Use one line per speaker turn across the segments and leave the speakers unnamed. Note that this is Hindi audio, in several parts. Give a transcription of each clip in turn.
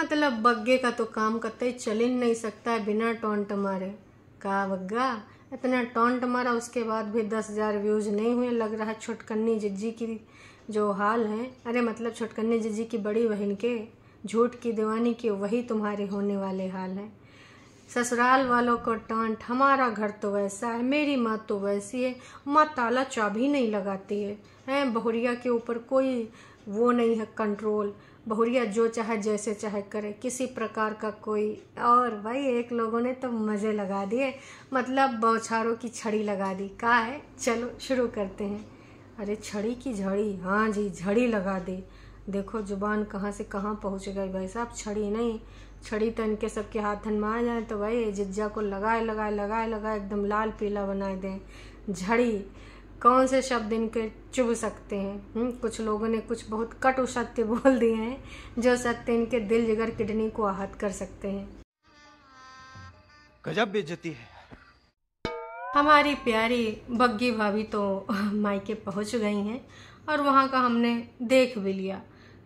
मतलब बग्गे का तो काम कतई चल ही नहीं सकता है बिना टोंट मारे का बग्गा इतना टोंट मारा उसके बाद भी दस हज़ार व्यूज़ नहीं हुए लग रहा है छोटकन्नी जिज्जी की जो हाल है अरे मतलब छोटकन्नी जिज्जी की बड़ी बहन के झूठ की दीवानी की वही तुम्हारे होने वाले हाल हैं ससुराल वालों को टांट हमारा घर तो वैसा है मेरी माँ तो वैसी है माँ ताला चाबी नहीं लगाती है हैं बहुरिया के ऊपर कोई वो नहीं है कंट्रोल बहुरिया जो चाहे जैसे चाहे करे किसी प्रकार का कोई और भाई एक लोगों ने तो मज़े लगा दिए मतलब बौछारों की छड़ी लगा दी कहा है चलो शुरू करते हैं अरे छड़ी की झड़ी हाँ जी झड़ी लगा दी देखो जुबान कहाँ से कहाँ पहुँच गई भाई साहब छड़ी नहीं छड़ी तो इनके सबके हाथन में आ जाए तो भाई जिज्जा को लगाए लगाए लगाए लगाए एकदम लाल पीला बनाए दें झड़ी कौन से शब्द इनके चुभ सकते हैं हम्म, कुछ लोगों ने कुछ बहुत कटु सत्य बोल दिए हैं जो सत्य इनके दिल जिगर किडनी को आहत कर सकते हैं गजब बेजती है हमारी प्यारी बग्गी भाभी तो मायके पहुंच गई हैं और वहाँ का हमने देख भी लिया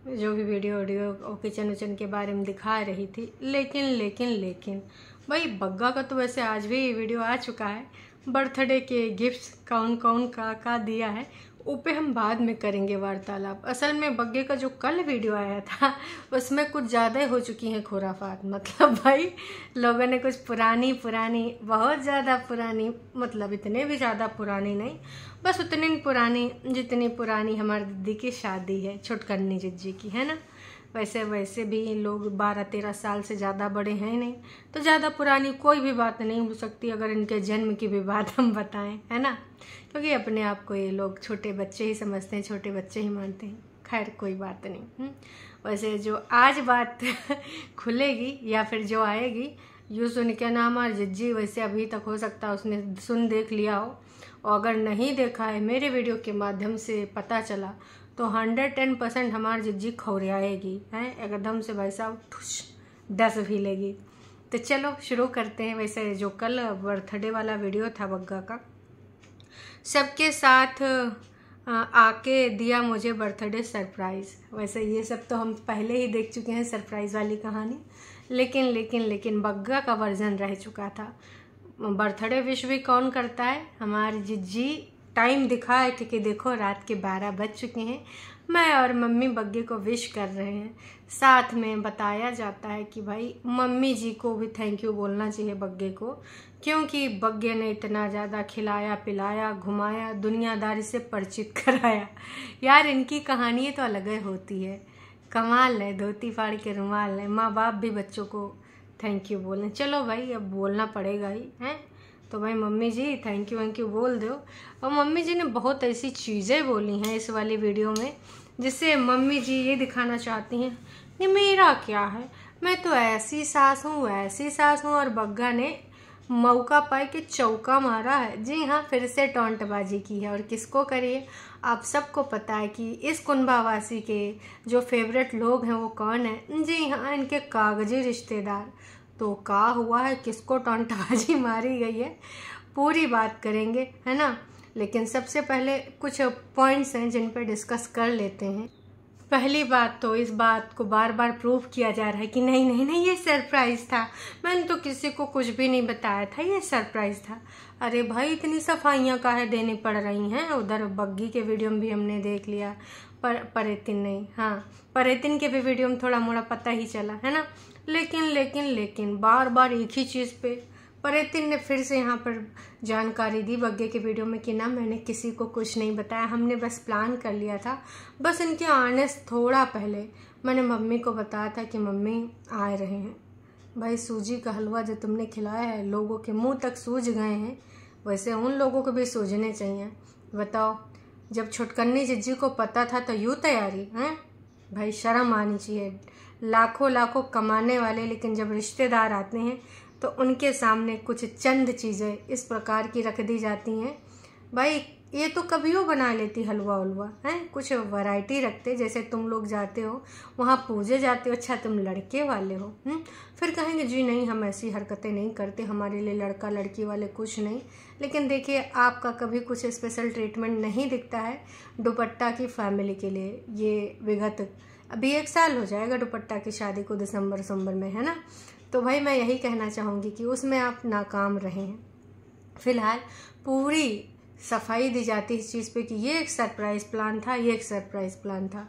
जो भी वीडियो वीडियो और किचन उचन के बारे में दिखा रही थी लेकिन लेकिन लेकिन भाई बग्गा का तो वैसे आज भी वीडियो आ चुका है बर्थडे के गिफ्ट्स कौन कौन का का दिया है उस पर हम बाद में करेंगे वार्तालाप असल में बग्गे का जो कल वीडियो आया था उसमें कुछ ज़्यादा ही हो चुकी हैं खुराफात मतलब भाई लोगों ने कुछ पुरानी पुरानी बहुत ज़्यादा पुरानी मतलब इतने भी ज़्यादा पुरानी नहीं बस उतनी पुरानी जितनी पुरानी हमारी दीदी की शादी है छुटकन्नी जित जी की है ना वैसे वैसे भी इन लोग बारह तेरह साल से ज़्यादा बड़े हैं नहीं तो ज़्यादा पुरानी कोई भी बात नहीं हो सकती अगर इनके जन्म की भी बात हम बताएं है ना क्योंकि अपने आप को ये लोग छोटे बच्चे ही समझते हैं छोटे बच्चे ही मानते हैं खैर कोई बात नहीं हम्म? वैसे जो आज बात खुलेगी या फिर जो आएगी यू सुन के नाम और जिज्जी वैसे अभी तक हो सकता है उसने सुन देख लिया हो और अगर नहीं देखा है मेरे वीडियो के माध्यम से पता चला तो हंड्रेड टेन परसेंट हमारी जिज्जी खौरियाएगी हैं एकदम से भाई साहब ठुस डस भी लेगी तो चलो शुरू करते हैं वैसे जो कल बर्थडे वाला वीडियो था बग्गा का सबके साथ आके दिया मुझे बर्थडे सरप्राइज़ वैसे ये सब तो हम पहले ही देख चुके हैं सरप्राइज़ वाली कहानी लेकिन लेकिन लेकिन बग्गा का वर्जन रह चुका था बर्थडे विश भी कौन करता है हमारी जिज्जी टाइम दिखा है क्योंकि देखो रात के बारह बज चुके हैं मैं और मम्मी बग्गे को विश कर रहे हैं साथ में बताया जाता है कि भाई मम्मी जी को भी थैंक यू बोलना चाहिए बग्गे को क्योंकि बग्गे ने इतना ज़्यादा खिलाया पिलाया घुमाया दुनियादारी से परिचित कराया यार इनकी कहानी तो अलग ही होती है कमाल है धोती फाड़ के रुमाल है माँ बाप भी बच्चों को थैंक यू बोलें चलो भाई अब बोलना पड़ेगा ही हैं तो भाई mummy ji thank you thank you बोल दो और मम्मी जी ने बहुत ऐसी चीज़ें बोली हैं इस वाली वीडियो में जिससे मम्मी जी ये दिखाना चाहती हैं कि मेरा क्या है मैं तो ऐसी सास हूँ ऐसी सास हूँ और बग्घा ने मौका पाए कि चौका मारा है जी हाँ फिर से टोंटबाजी की है और किसको करिए आप सबको पता है कि इस कुंभावासी के जो फेवरेट लोग हैं वो कौन है जी हाँ इनके कागजी रिश्तेदार तो का हुआ है किसको टोंटबाजी मारी गई है पूरी बात करेंगे है ना लेकिन सबसे पहले कुछ पॉइंट्स हैं जिन पर डिस्कस कर लेते हैं पहली बात तो इस बात को बार बार प्रूव किया जा रहा है कि नहीं नहीं नहीं ये सरप्राइज़ था मैंने तो किसी को कुछ भी नहीं बताया था ये सरप्राइज़ था अरे भाई इतनी सफाइयाँ है देनी पड़ रही हैं उधर बग्गी के वीडियो में भी हमने देख लिया पर परेतिन नहीं हाँ परेतिन के भी वीडियो में थोड़ा मोड़ा पता ही चला है ना लेकिन लेकिन लेकिन बार बार एक ही चीज़ पे परेतिन ने फिर से यहाँ पर जानकारी दी बग्गे के वीडियो में कि ना मैंने किसी को कुछ नहीं बताया हमने बस प्लान कर लिया था बस इनके आने से थोड़ा पहले मैंने मम्मी को बताया था कि मम्मी आ रहे हैं भाई सूजी का हलवा जो तुमने खिलाया है लोगों के मुंह तक सूझ गए हैं वैसे उन लोगों को भी सूझने चाहिए बताओ जब छुटकन्नी जिज्जी को पता था तो यूँ तैयारी हैं भाई शर्म आनी चाहिए लाखों लाखों कमाने वाले लेकिन जब रिश्तेदार आते हैं तो उनके सामने कुछ चंद चीज़ें इस प्रकार की रख दी जाती हैं भाई ये तो कभी वो बना लेती हलवा उलवा है कुछ वैरायटी रखते जैसे तुम लोग जाते हो वहाँ पूजे जाते हो अच्छा तुम लड़के वाले हो हुँ? फिर कहेंगे जी नहीं हम ऐसी हरकतें नहीं करते हमारे लिए लड़का लड़की वाले कुछ नहीं लेकिन देखिए आपका कभी कुछ स्पेशल ट्रीटमेंट नहीं दिखता है दुपट्टा की फैमिली के लिए ये विगत अभी एक साल हो जाएगा दुपट्टा की शादी को दिसंबर उसंबर में है ना तो भाई मैं यही कहना चाहूँगी कि उसमें आप नाकाम रहे हैं फिलहाल पूरी सफाई दी जाती है इस चीज़ पे कि ये एक सरप्राइज़ प्लान था ये एक सरप्राइज़ प्लान था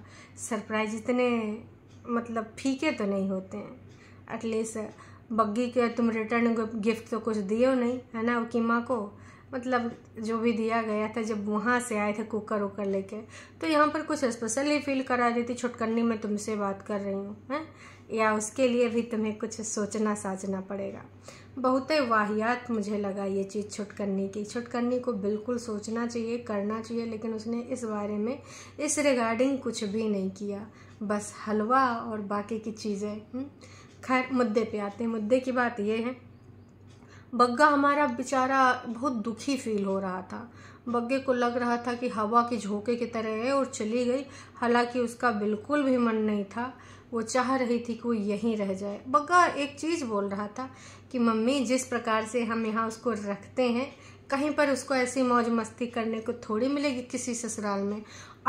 सरप्राइज इतने मतलब फीके तो नहीं होते हैं एटलीस्ट बग्गी के तुम रिटर्न गिफ्ट तो कुछ दियो नहीं है ना वकीमा माँ को मतलब जो भी दिया गया था जब वहाँ से आए थे कुकर उकर लेके तो यहाँ पर कुछ स्पेशली फील करा रही थी छुटकनी मैं तुमसे बात कर रही हूँ हैं या उसके लिए भी तुम्हें कुछ सोचना साचना पड़ेगा बहुत ही वाहियात मुझे लगा ये चीज़ छुटकनी की छुटकनी को बिल्कुल सोचना चाहिए करना चाहिए लेकिन उसने इस बारे में इस रिगार्डिंग कुछ भी नहीं किया बस हलवा और बाकी की चीज़ें हम्म, खैर मुद्दे पे आते हैं मुद्दे की बात ये है बग्गा हमारा बेचारा बहुत दुखी फील हो रहा था बग्गे को लग रहा था कि हवा के झोंके की तरह है और चली गई हालांकि उसका बिल्कुल भी मन नहीं था वो चाह रही थी कि वो यहीं रह जाए बग्गा एक चीज़ बोल रहा था कि मम्मी जिस प्रकार से हम यहाँ उसको रखते हैं कहीं पर उसको ऐसी मौज मस्ती करने को थोड़ी मिलेगी किसी ससुराल में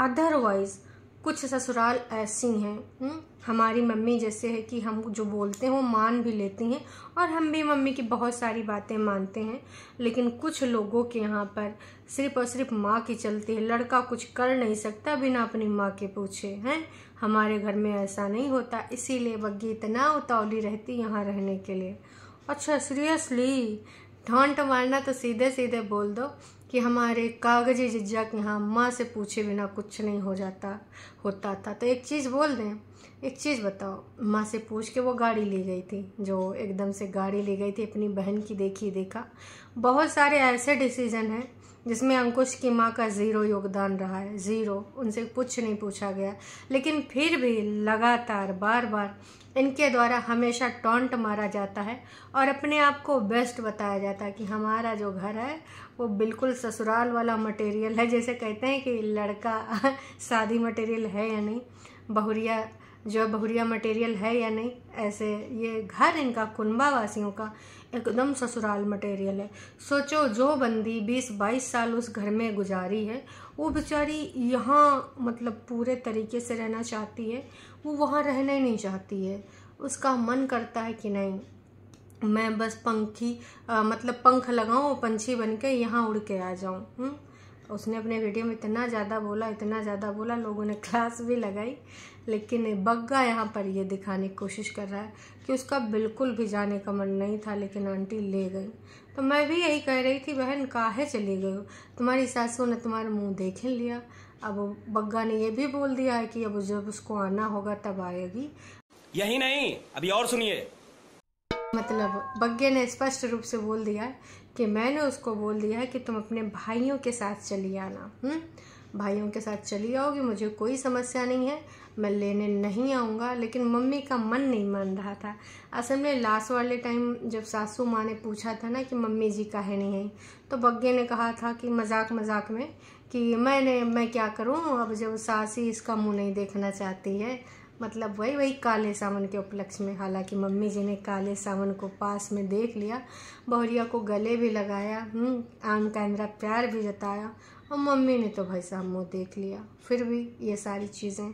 अदरवाइज़ कुछ ससुराल ऐसी हैं हम्म, हमारी मम्मी जैसे है कि हम जो बोलते हैं वो मान भी लेती हैं और हम भी मम्मी की बहुत सारी बातें मानते हैं लेकिन कुछ लोगों के यहाँ पर सिर्फ और सिर्फ माँ की चलती है लड़का कुछ कर नहीं सकता बिना अपनी माँ के पूछे हैं हमारे घर में ऐसा नहीं होता इसीलिए बग्गी इतना उतावली रहती यहाँ रहने के लिए अच्छा सीरियसली ढॉन्ट मारना तो सीधे सीधे बोल दो कि हमारे कागजी जिज्जा के यहाँ माँ से पूछे बिना कुछ नहीं हो जाता होता था तो एक चीज़ बोल दें एक चीज़ बताओ माँ से पूछ के वो गाड़ी ले गई थी जो एकदम से गाड़ी ले गई थी अपनी बहन की देखी देखा बहुत सारे ऐसे डिसीज़न हैं जिसमें अंकुश की माँ का ज़ीरो योगदान रहा है ज़ीरो उनसे कुछ नहीं पूछा गया लेकिन फिर भी लगातार बार बार इनके द्वारा हमेशा टॉन्ट मारा जाता है और अपने आप को बेस्ट बताया जाता है कि हमारा जो घर है वो बिल्कुल ससुराल वाला मटेरियल है जैसे कहते हैं कि लड़का शादी मटेरियल है या नहीं बहुरिया जो बहुरिया मटेरियल है या नहीं ऐसे ये घर इनका कुनबा वासियों का एकदम ससुराल मटेरियल है सोचो जो बंदी बीस बाईस साल उस घर में गुजारी है वो बेचारी यहाँ मतलब पूरे तरीके से रहना चाहती है वो वहाँ रहना ही नहीं चाहती है उसका मन करता है कि नहीं मैं बस पंखी आ, मतलब पंख लगाऊं पंछी बन के यहाँ उड़ के आ जाऊँ हम्म? उसने अपने वीडियो में इतना ज़्यादा बोला इतना ज़्यादा बोला लोगों ने क्लास भी लगाई लेकिन बग्गा यहाँ पर ये दिखाने की कोशिश कर रहा है कि उसका बिल्कुल भी जाने का मन नहीं था लेकिन आंटी ले गई तो मैं भी यही कह रही थी बहन काहे चली गई हो तुम्हारी सासू ने तुम्हारा मुंह देख लिया अब बग्गा ने ये भी बोल दिया है कि अब जब उसको आना होगा तब आएगी यही नहीं अभी और सुनिए मतलब बग्गे ने स्पष्ट रूप से बोल दिया कि मैंने उसको बोल दिया है कि तुम अपने भाइयों के साथ चली आना हुँ? हम्म? भाइयों के साथ चली आओगी मुझे कोई समस्या नहीं है मैं लेने नहीं आऊँगा लेकिन मम्मी का मन नहीं मान रहा था असल में लास्ट वाले टाइम जब सासू माँ ने पूछा था ना कि मम्मी जी का है नहीं है तो बग्गे ने कहा था कि मजाक मजाक में कि मैंने मैं क्या करूँ अब जब सास ही इसका मुँह नहीं देखना चाहती है मतलब वही वही काले सावन के उपलक्ष्य में हालांकि मम्मी जी ने काले सावन को पास में देख लिया बहुरिया को गले भी लगाया हम्म, आम का इंद्रा प्यार भी जताया और मम्मी ने तो भाई साहब मुँह देख लिया फिर भी ये सारी चीज़ें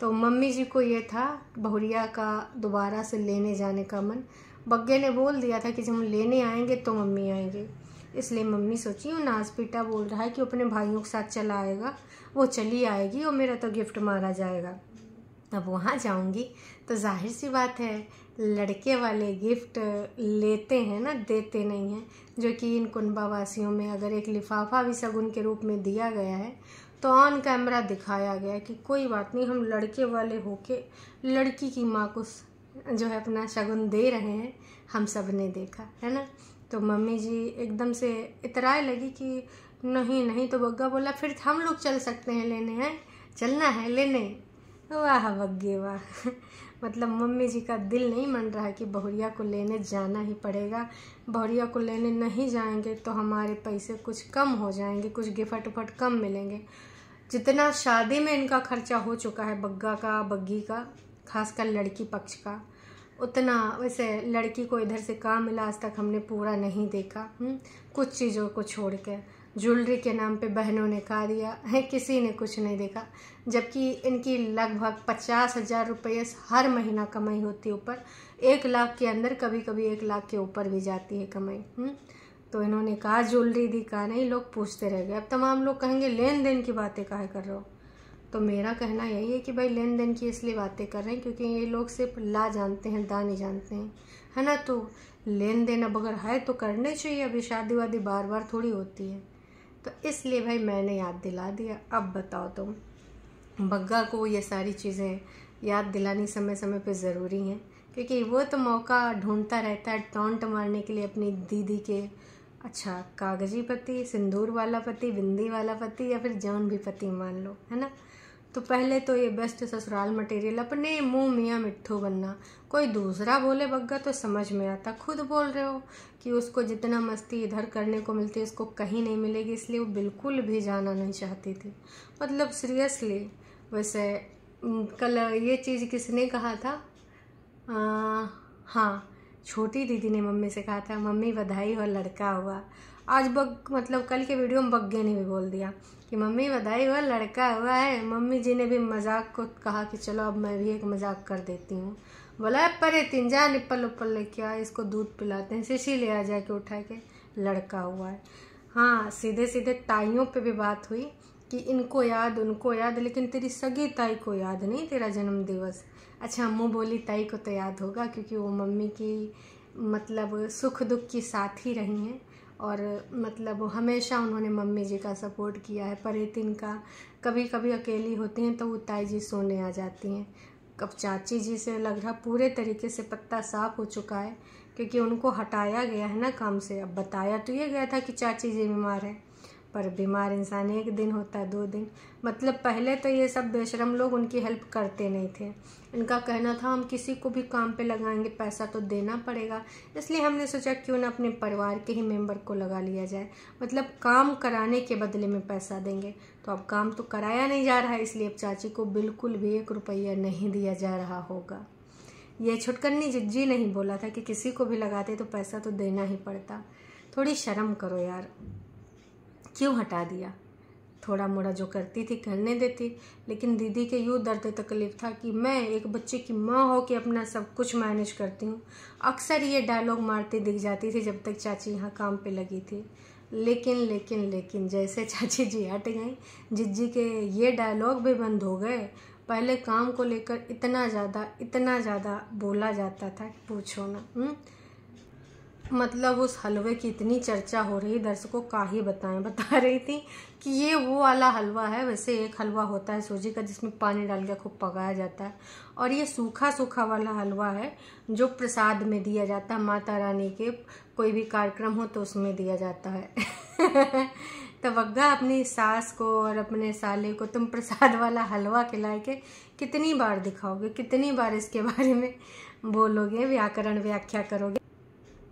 तो मम्मी जी को ये था बहुरिया का दोबारा से लेने जाने का मन बग्गे ने बोल दिया था कि जब हम लेने आएंगे तो मम्मी आएंगे इसलिए मम्मी सोची वो नाजपीटा बोल रहा है कि अपने भाइयों के साथ चला आएगा वो चली आएगी और मेरा तो गिफ्ट मारा जाएगा अब वहाँ जाऊँगी तो जाहिर सी बात है लड़के वाले गिफ्ट लेते हैं ना देते नहीं हैं जो कि इन कुनबावासियों में अगर एक लिफाफा भी सगुन के रूप में दिया गया है तो ऑन कैमरा दिखाया गया कि कोई बात नहीं हम लड़के वाले होके लड़की की माँ को जो है अपना शगुन दे रहे हैं हम सब ने देखा है ना तो मम्मी जी एकदम से इतराए लगी कि नहीं नहीं तो बग्गा बोला फिर हम लोग चल सकते हैं लेने हैं चलना है लेने वाह बग्गे वाह मतलब मम्मी जी का दिल नहीं मन रहा है कि बहुरिया को लेने जाना ही पड़ेगा बहुरिया को लेने नहीं जाएंगे तो हमारे पैसे कुछ कम हो जाएंगे कुछ गिफट उफट कम मिलेंगे जितना शादी में इनका खर्चा हो चुका है बग्गा का बग्गी का खासकर लड़की पक्ष का उतना वैसे लड़की को इधर से काम मिला आज तक हमने पूरा नहीं देखा हुँ? हम्म, कुछ चीज़ों को छोड़ के ज्वेलरी के नाम पे बहनों ने कहा दिया है किसी ने कुछ नहीं देखा जबकि इनकी लगभग पचास हज़ार रुपये हर महीना कमाई होती है ऊपर एक लाख के अंदर कभी कभी एक लाख के ऊपर भी जाती है कमाई हम्म। तो इन्होंने कहा ज्वेलरी दी कहा नहीं लोग पूछते रह गए अब तमाम लोग कहेंगे लेन देन की बातें कहा कर रहे हो तो मेरा कहना यही है कि भाई लेन देन की इसलिए बातें कर रहे हैं क्योंकि ये लोग सिर्फ ला जानते हैं दा नहीं जानते हैं है ना तो लेन देन अब अगर है तो करने चाहिए अभी शादी वादी बार बार थोड़ी होती है तो इसलिए भाई मैंने याद दिला दिया अब बताओ तुम बग्गा को ये सारी चीज़ें याद दिलानी समय समय पे ज़रूरी हैं क्योंकि वो तो मौका ढूंढता रहता है टोंट मारने के लिए अपनी दीदी के अच्छा कागजी पति सिंदूर वाला पति बिंदी वाला पति या फिर जौन भी पति मान लो है ना तो पहले तो ये बेस्ट ससुराल मटेरियल अपने मुंह मियाँ मिट्ठू बनना कोई दूसरा बोले बग्गा तो समझ में आता खुद बोल रहे हो कि उसको जितना मस्ती इधर करने को मिलती है उसको कहीं नहीं मिलेगी इसलिए वो बिल्कुल भी जाना नहीं चाहती थी मतलब सीरियसली वैसे कल ये चीज़ किसने कहा था आ, हाँ छोटी दीदी ने मम्मी से कहा था मम्मी बधाई हो लड़का हुआ आज बग मतलब कल के वीडियो में बग्गे ने भी बोल दिया कि मम्मी बधाई हुआ लड़का हुआ है मम्मी जी ने भी मजाक को कहा कि चलो अब मैं भी एक मजाक कर देती हूँ बोला परे तिंजा निप्पल उप्पल लेके आए इसको दूध पिलाते हैं शीशी ले आ जाके उठा के लड़का हुआ है हाँ सीधे सीधे ताइयों पे भी बात हुई कि इनको याद उनको याद लेकिन तेरी सगी ताई को याद नहीं तेरा जन्म दिवस अच्छा अम्मू बोली ताई को तो याद होगा क्योंकि वो मम्मी की मतलब सुख दुख की साथ ही रही हैं और मतलब हमेशा उन्होंने मम्मी जी का सपोर्ट किया है परेतिन का कभी कभी अकेली होती हैं तो वो ताई जी सोने आ जाती हैं अब चाची जी से लग रहा पूरे तरीके से पत्ता साफ हो चुका है क्योंकि उनको हटाया गया है ना काम से अब बताया तो ये गया था कि चाची जी बीमार है पर बीमार इंसान एक दिन होता दो दिन मतलब पहले तो ये सब बेशरम लोग उनकी हेल्प करते नहीं थे इनका कहना था हम किसी को भी काम पे लगाएंगे पैसा तो देना पड़ेगा इसलिए हमने सोचा क्यों ना अपने परिवार के ही मेंबर को लगा लिया जाए मतलब काम कराने के बदले में पैसा देंगे तो अब काम तो कराया नहीं जा रहा है इसलिए अब चाची को बिल्कुल भी एक रुपया नहीं दिया जा रहा होगा ये छुटकन्नी जिज्जी नहीं बोला था कि किसी को भी लगाते तो पैसा तो देना ही पड़ता थोड़ी शर्म करो यार क्यों हटा दिया थोड़ा मोड़ा जो करती थी करने देती लेकिन दीदी के यूँ दर्द तकलीफ था कि मैं एक बच्चे की माँ हो के अपना सब कुछ मैनेज करती हूँ अक्सर ये डायलॉग मारती दिख जाती थी जब तक चाची यहाँ काम पे लगी थी लेकिन लेकिन लेकिन जैसे चाची जी हट गई जिज्जी के ये डायलॉग भी बंद हो गए पहले काम को लेकर इतना ज़्यादा इतना ज़्यादा बोला जाता था पूछो ना हुँ? हम्म? मतलब उस हलवे की इतनी चर्चा हो रही दर्शकों का ही बताएं बता रही थी कि ये वो वाला हलवा है वैसे एक हलवा होता है सूजी का जिसमें पानी डाल के खूब पकाया जाता है और ये सूखा सूखा वाला हलवा है जो प्रसाद में दिया जाता है माता रानी के कोई भी कार्यक्रम हो तो उसमें दिया जाता है तवग्गा अपनी सास को और अपने साले को तुम प्रसाद वाला हलवा खिला के कितनी बार दिखाओगे कितनी बार इसके बारे में बोलोगे व्याकरण व्याख्या करोगे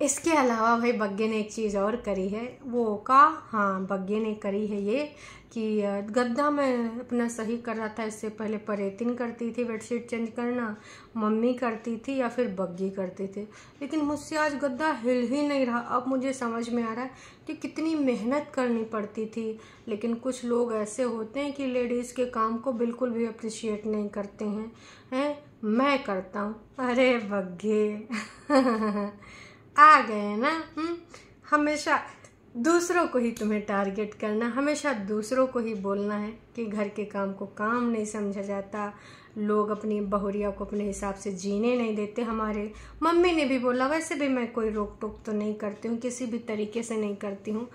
इसके अलावा भाई बग्गे ने एक चीज़ और करी है वो का हाँ बग्गे ने करी है ये कि गद्दा मैं अपना सही कर रहा था इससे पहले परेतिन करती थी बेडशीट चेंज करना मम्मी करती थी या फिर बग्गी करती थी लेकिन मुझसे आज गद्दा हिल ही नहीं रहा अब मुझे समझ में आ रहा है कि कितनी मेहनत करनी पड़ती थी लेकिन कुछ लोग ऐसे होते हैं कि लेडीज़ के काम को बिल्कुल भी अप्रिशिएट नहीं करते हैं हैं मैं करता हूँ अरे बग्घे आ गए ना हम्म? हमेशा दूसरों को ही तुम्हें टारगेट करना हमेशा दूसरों को ही बोलना है कि घर के काम को काम नहीं समझा जाता लोग अपनी बहुरिया को अपने हिसाब से जीने नहीं देते हमारे मम्मी ने भी बोला वैसे भी मैं कोई रोक टोक तो नहीं करती हूँ किसी भी तरीके से नहीं करती हूँ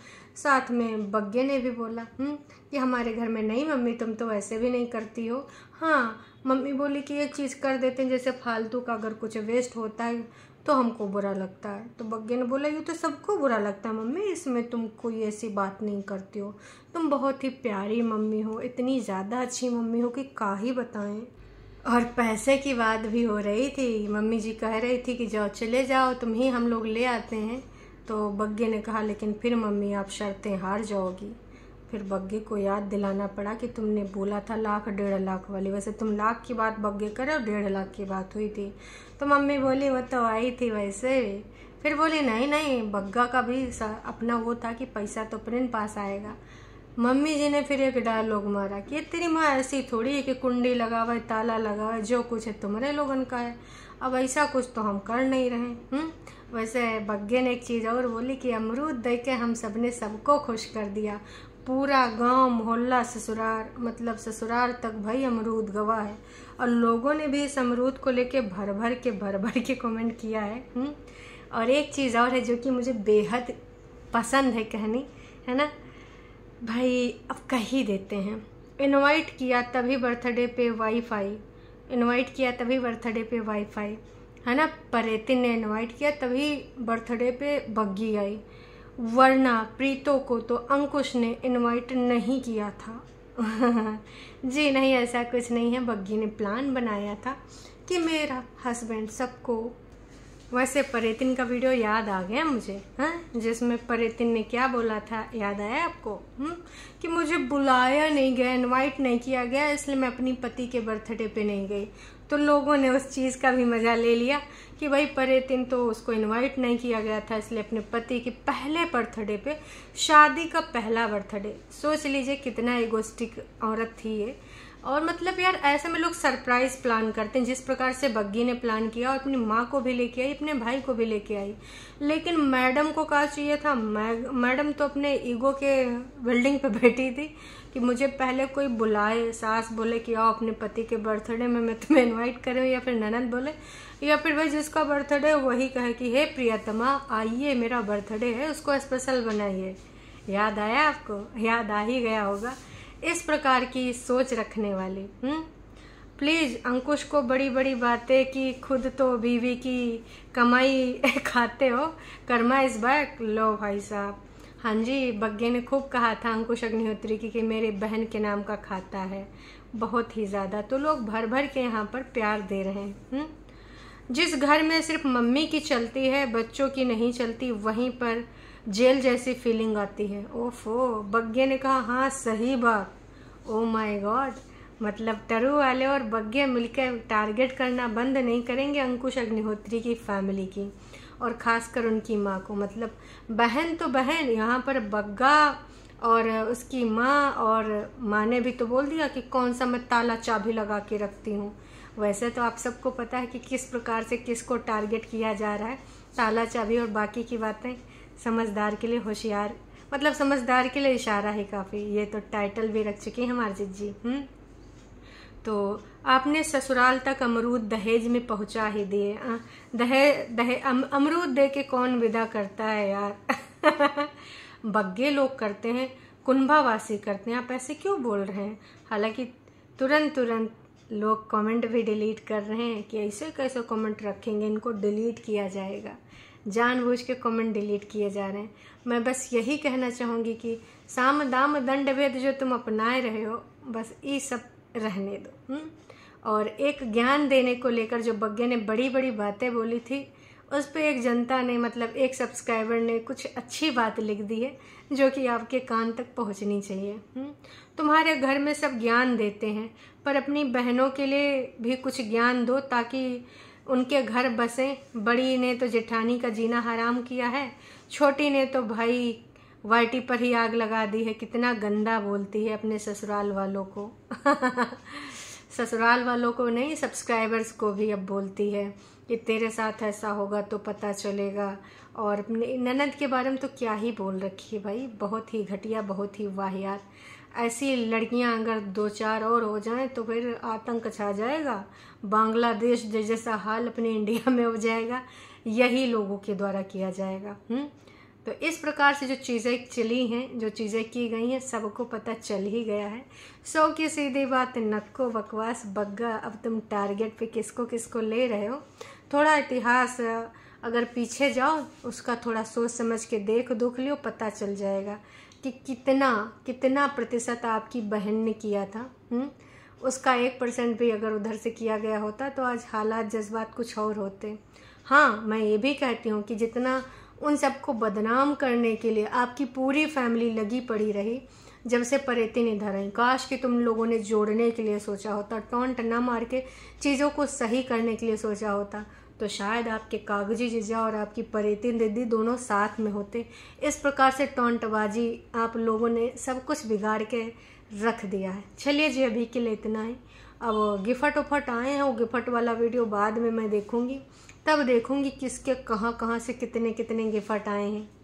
साथ में बग्गे ने भी बोला हम्म, कि हमारे घर में नहीं मम्मी तुम तो वैसे भी नहीं करती हो हाँ मम्मी बोली कि ये चीज़ कर देते हैं जैसे फालतू का अगर कुछ वेस्ट होता है तो हमको बुरा लगता है तो बग्गे ने बोला यूँ तो सबको बुरा लगता है मम्मी इसमें तुम कोई ऐसी बात नहीं करती हो तुम बहुत ही प्यारी मम्मी हो इतनी ज़्यादा अच्छी मम्मी हो कि का ही बताएं और पैसे की बात भी हो रही थी मम्मी जी कह रही थी कि जाओ चले जाओ तुम ही हम लोग ले आते हैं तो बग्गे ने कहा लेकिन फिर मम्मी आप शर्तें हार जाओगी फिर बग्गे को याद दिलाना पड़ा कि तुमने बोला था लाख डेढ़ लाख वाली वैसे तुम लाख की बात बग्गे करे और डेढ़ लाख की बात हुई थी तो मम्मी बोली वो तो आई थी वैसे फिर बोली नहीं नहीं बग्गा का भी अपना वो था कि पैसा तो अपने पास आएगा मम्मी जी ने फिर एक डायलॉग मारा कि तेरी माँ ऐसी थोड़ी है कि कुंडी लगा हुआ ताला लगा हुआ जो कुछ है तुम्हारे लोगन का है अब ऐसा कुछ तो हम कर नहीं रहे हुँ? हम्म? वैसे बग्गे ने एक चीज़ और बोली कि अमरूद दे के हम सब ने सबको खुश कर दिया पूरा गांव मोहल्ला ससुराल मतलब ससुराल तक भाई अमरूद गवाह है और लोगों ने भी इस अमरूद को लेके भर भर के भर भर के कमेंट किया है हुँ? हम्म। और एक चीज़ और है जो कि मुझे बेहद पसंद है कहनी है ना भाई अब कह ही देते हैं इनवाइट किया तभी बर्थडे पे वाईफाई इनवाइट किया तभी बर्थडे पे वाईफाई है ना परेतिन ने इनवाइट किया तभी बर्थडे पे बग्गी आई वरना प्रीतो को तो अंकुश ने इनवाइट नहीं किया था जी नहीं ऐसा कुछ नहीं है बग्गी ने प्लान बनाया था कि मेरा हस्बैंड सबको वैसे परेतिन का वीडियो याद आ गया मुझे हाँ जिसमें परेतिन ने क्या बोला था याद आया आपको हुँ? हम्म? कि मुझे बुलाया नहीं गया इनवाइट नहीं किया गया इसलिए मैं अपनी पति के बर्थडे पे नहीं गई तो लोगों ने उस चीज़ का भी मज़ा ले लिया कि भाई परे दिन तो उसको इनवाइट नहीं किया गया था इसलिए अपने पति के पहले बर्थडे पे शादी का पहला बर्थडे सोच लीजिए कितना एगोस्टिक औरत थी ये और मतलब यार ऐसे में लोग सरप्राइज प्लान करते हैं जिस प्रकार से बग्गी ने प्लान किया और अपनी माँ को भी लेके आई अपने भाई को भी लेके आई लेकिन मैडम को कहा चाहिए था मैडम तो अपने ईगो के बिल्डिंग पे बैठी थी कि मुझे पहले कोई बुलाए सास बोले कि आओ अपने पति के बर्थडे में मैं तुम्हें इनवाइट करूँ या फिर ननद बोले या फिर भाई जिसका बर्थडे है वही कहे कि हे प्रियतमा आइए मेरा बर्थडे है उसको स्पेशल बनाइए याद आया आपको याद आ ही गया होगा इस प्रकार की सोच रखने वाले प्लीज़ हम्म? अंकुश को बड़ी बड़ी बातें कि खुद तो बीवी की कमाई खाते हो कर्मा इस बैक लो भाई साहब हाँ जी बग्गे ने खूब कहा था अंकुश अग्निहोत्री की कि मेरे बहन के नाम का खाता है बहुत ही ज़्यादा तो लोग भर भर के यहाँ पर प्यार दे रहे हैं हम्म? जिस घर में सिर्फ मम्मी की चलती है बच्चों की नहीं चलती वहीं पर जेल जैसी फीलिंग आती है ओफो बग्गे ने कहा हाँ सही बात ओ माय गॉड मतलब तरु वाले और बग्गे मिलकर टारगेट करना बंद नहीं करेंगे अंकुश अग्निहोत्री की फैमिली की और ख़ासकर उनकी माँ को मतलब बहन तो बहन यहाँ पर बग्गा और उसकी माँ और माँ ने भी तो बोल दिया कि कौन सा मैं ताला चाबी लगा के रखती हूँ वैसे तो आप सबको पता है कि किस प्रकार से किस को टारगेट किया जा रहा है ताला चाबी और बाकी की बातें समझदार के लिए होशियार मतलब समझदार के लिए इशारा है काफ़ी ये तो टाइटल भी रख चुके हैं मार्जित जी हुँ? हम्म? तो आपने ससुराल तक अमरूद दहेज में पहुंचा ही दिए दहे दहे अम, अमरूद दे के कौन विदा करता है यार बग्गे लोग करते हैं कुंभावासी करते हैं आप ऐसे क्यों बोल रहे हैं हालांकि तुरंत तुरंत लोग कमेंट भी डिलीट कर रहे हैं कि ऐसे कैसे कमेंट रखेंगे इनको डिलीट किया जाएगा जानबूझ के कमेंट डिलीट किए जा रहे हैं मैं बस यही कहना चाहूँगी कि साम दाम दंड भेद जो तुम अपनाए रहे हो बस ये सब रहने दो हुँ? हम्म? और एक ज्ञान देने को लेकर जो बग्गे ने बड़ी बड़ी बातें बोली थी उस पर एक जनता ने मतलब एक सब्सक्राइबर ने कुछ अच्छी बात लिख दी है जो कि आपके कान तक पहुंचनी चाहिए हम्म? तुम्हारे घर में सब ज्ञान देते हैं पर अपनी बहनों के लिए भी कुछ ज्ञान दो ताकि उनके घर बसे बड़ी ने तो जेठानी का जीना हराम किया है छोटी ने तो भाई वाइटी पर ही आग लगा दी है कितना गंदा बोलती है अपने ससुराल वालों को ससुराल वालों को नहीं सब्सक्राइबर्स को भी अब बोलती है कि तेरे साथ ऐसा होगा तो पता चलेगा और ननद के बारे में तो क्या ही बोल रखी है भाई बहुत ही घटिया बहुत ही वाहियात ऐसी लड़कियां अगर दो चार और हो जाएं तो फिर आतंक छा जाएगा बांग्लादेश जैसा हाल अपने इंडिया में हो जाएगा यही लोगों के द्वारा किया जाएगा हुँ? हम्म? तो इस प्रकार से जो चीज़ें चली हैं जो चीज़ें की गई हैं सबको पता चल ही गया है सौ की सीधी बात नक्को बकवास बग्गा अब तुम टारगेट पे किसको किसको ले रहे हो थोड़ा इतिहास अगर पीछे जाओ उसका थोड़ा सोच समझ के देख दुख लियो पता चल जाएगा कि कितना कितना प्रतिशत आपकी बहन ने किया था हुँ? हम्म? उसका एक परसेंट भी अगर उधर से किया गया होता तो आज हालात जज्बात कुछ और होते हाँ मैं ये भी कहती हूँ कि जितना उन सबको बदनाम करने के लिए आपकी पूरी फैमिली लगी पड़ी रही जब से परेती निधर आई काश कि तुम लोगों ने जोड़ने के लिए सोचा होता टोंट ना मार के चीज़ों को सही करने के लिए सोचा होता तो शायद आपके कागजी जीजा और आपकी परेतिन दीदी दोनों साथ में होते इस प्रकार से टोंटबाजी आप लोगों ने सब कुछ बिगाड़ के रख दिया है चलिए जी अभी के लिए इतना ही अब गिफट उफट आए हैं वो गिफट वाला वीडियो बाद में मैं देखूँगी तब देखूँगी किसके कहाँ कहाँ से कितने कितने गिफट आए हैं